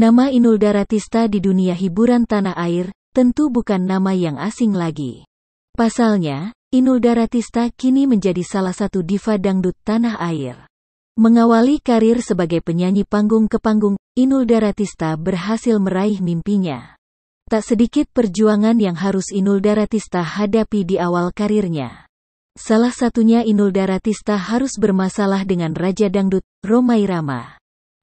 Nama Inul Daratista di dunia hiburan tanah air, tentu bukan nama yang asing lagi. Pasalnya, Inul Daratista kini menjadi salah satu diva dangdut tanah air. Mengawali karir sebagai penyanyi panggung ke panggung, Inul Daratista berhasil meraih mimpinya. Tak sedikit perjuangan yang harus Inul Daratista hadapi di awal karirnya. Salah satunya Inul Daratista harus bermasalah dengan Raja Dangdut, Romai Rama.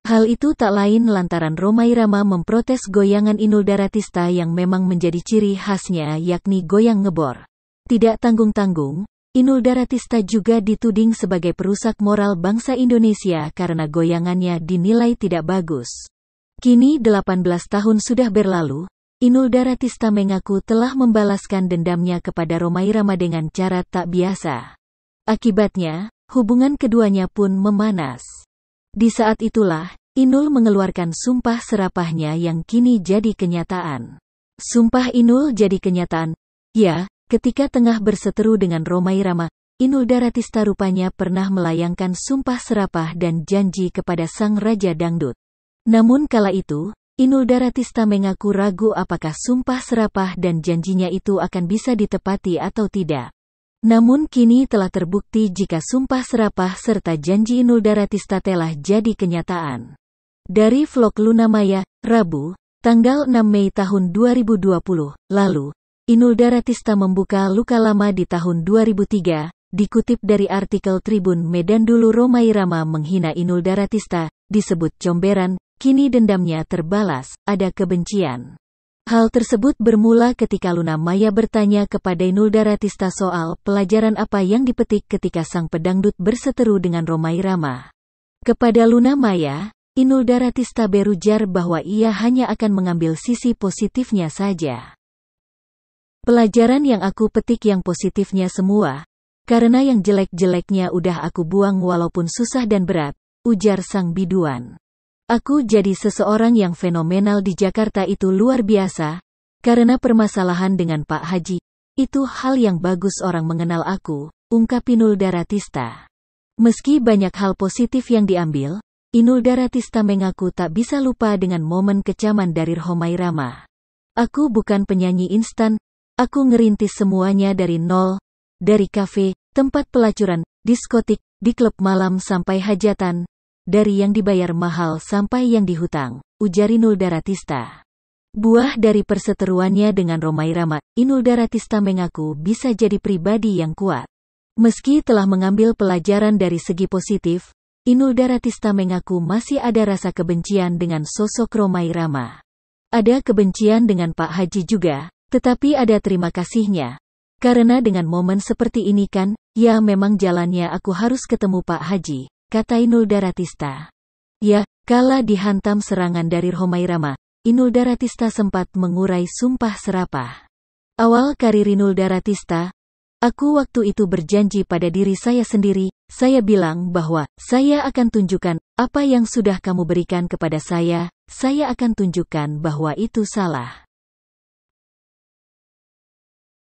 Hal itu tak lain lantaran Romai Rama memprotes goyangan Inul Daratista yang memang menjadi ciri khasnya yakni goyang ngebor. Tidak tanggung-tanggung, Inul Daratista juga dituding sebagai perusak moral bangsa Indonesia karena goyangannya dinilai tidak bagus. Kini 18 tahun sudah berlalu, Inul Daratista mengaku telah membalaskan dendamnya kepada Romai Rama dengan cara tak biasa. Akibatnya, hubungan keduanya pun memanas. Di saat itulah, Inul mengeluarkan sumpah serapahnya yang kini jadi kenyataan. Sumpah Inul jadi kenyataan. Ya, ketika tengah berseteru dengan Romai Rama, Inul Daratista rupanya pernah melayangkan sumpah serapah dan janji kepada sang Raja Dangdut. Namun kala itu, Inul Daratista mengaku ragu apakah sumpah serapah dan janjinya itu akan bisa ditepati atau tidak. Namun kini telah terbukti jika sumpah serapah serta janji Inul Daratista telah jadi kenyataan. Dari vlog Luna Maya, Rabu, tanggal 6 Mei tahun 2020, lalu, Inul Daratista membuka luka lama di tahun 2003, Dikutip dari artikel Tribun Medan dulu Romai Rama menghina Inul Daratista, disebut comberan, kini dendamnya terbalas, ada kebencian. Hal tersebut bermula ketika Luna Maya bertanya kepada Inul Daratista soal pelajaran apa yang dipetik ketika sang pedangdut berseteru dengan Romai Rama. Kepada Luna Maya, Inul Daratista berujar bahwa ia hanya akan mengambil sisi positifnya saja. Pelajaran yang aku petik yang positifnya semua, karena yang jelek-jeleknya udah aku buang walaupun susah dan berat, ujar sang biduan. Aku jadi seseorang yang fenomenal di Jakarta itu luar biasa, karena permasalahan dengan Pak Haji. Itu hal yang bagus orang mengenal aku, ungkap Inul Daratista. Meski banyak hal positif yang diambil, Inul Daratista mengaku tak bisa lupa dengan momen kecaman dari Rama. Aku bukan penyanyi instan, aku ngerintis semuanya dari nol, dari kafe, tempat pelacuran, diskotik, di klub malam sampai hajatan, dari yang dibayar mahal sampai yang dihutang, ujar Inul Daratista. Buah dari perseteruannya dengan Romai Rama, Inul Daratista mengaku bisa jadi pribadi yang kuat. Meski telah mengambil pelajaran dari segi positif, Inul Daratista mengaku masih ada rasa kebencian dengan sosok Romai Rama. Ada kebencian dengan Pak Haji juga, tetapi ada terima kasihnya. Karena dengan momen seperti ini kan, ya memang jalannya aku harus ketemu Pak Haji, kata Inul Daratista. Ya, kala dihantam serangan dari Homairama, Inul Daratista sempat mengurai sumpah serapah. Awal karir Inul Daratista, aku waktu itu berjanji pada diri saya sendiri, saya bilang bahwa saya akan tunjukkan apa yang sudah kamu berikan kepada saya, saya akan tunjukkan bahwa itu salah.